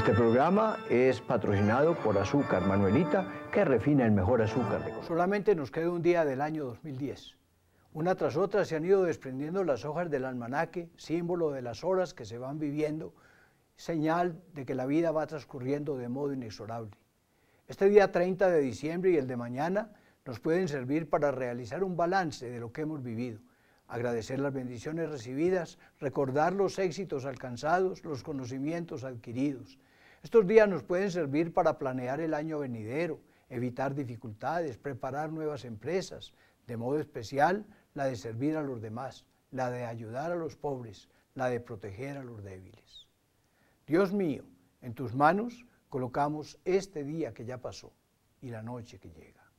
Este programa es patrocinado por Azúcar Manuelita, que refina el mejor azúcar de Colombia. Solamente nos queda un día del año 2010. Una tras otra se han ido desprendiendo las hojas del almanaque, símbolo de las horas que se van viviendo, señal de que la vida va transcurriendo de modo inexorable. Este día 30 de diciembre y el de mañana nos pueden servir para realizar un balance de lo que hemos vivido agradecer las bendiciones recibidas, recordar los éxitos alcanzados, los conocimientos adquiridos. Estos días nos pueden servir para planear el año venidero, evitar dificultades, preparar nuevas empresas, de modo especial la de servir a los demás, la de ayudar a los pobres, la de proteger a los débiles. Dios mío, en tus manos colocamos este día que ya pasó y la noche que llega.